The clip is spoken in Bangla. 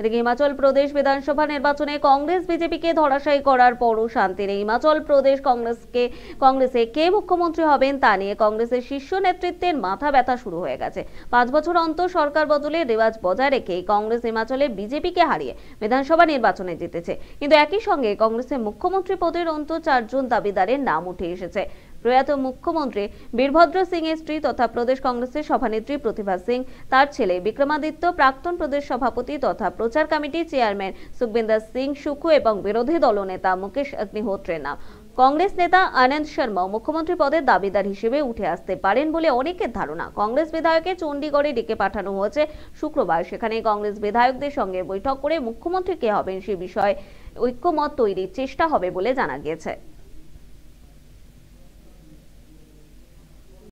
এদিকে হিমাচল প্রদেশ বিধানসভা নির্বাচনে কংগ্রেস বিজেপিকে ধরাশায়ী করার পরও শান্তি নেই হিমাচল প্রদেশ কংগ্রেসকে কংগ্রেসে কে মুখ্যমন্ত্রী হবেন তা নিয়ে কংগ্রেসের শীর্ষ নেতৃত্বের মাথা ব্যথা শুরু হয়ে গেছে পাঁচ বছর অন্তর সরকার বদলে রেওয়াজ বজায় রেখে কংগ্রেস হিমাচলে বিজেপিকে হারিয়ে বিধানসভা নির্বাচনে জিতেছে কিন্তু একই সঙ্গে কংগ্রেসের মুখ্যমন্ত্রী পদের অন্ত চারজন দাবিদারের নাম উঠে এসেছে প্রয়াত মুখ্যমন্ত্রী বীরভদ্র সিং এর স্ত্রী তথা প্রদেশ কংগ্রেসের সভানেত্রী প্রতিভা সিং তার ছেলে বিক্রমাদিত্য প্রাক্তন প্রদেশ সভাপতি তথা প্রচার কমিটির চেয়ারম্যান সুখবিন্দর সিং সুখু এবং বিরোধী দলনেতা মুকেশ অগ্নিহোত্রের নাম কংগ্রেস নেতা আনন্দ শর্মা মুখ্যমন্ত্রী পদের দাবিদার হিসেবে উঠে আসতে পারেন বলে অনেকের ধারণা কংগ্রেস বিধায়কের চণ্ডীগড়ে ডেকে পাঠানো হয়েছে শুক্রবার সেখানে কংগ্রেস বিধায়কদের সঙ্গে বৈঠক করে মুখ্যমন্ত্রী কে হবেন সে বিষয়ে ঐক্যমত তৈরির চেষ্টা হবে বলে জানা গিয়েছে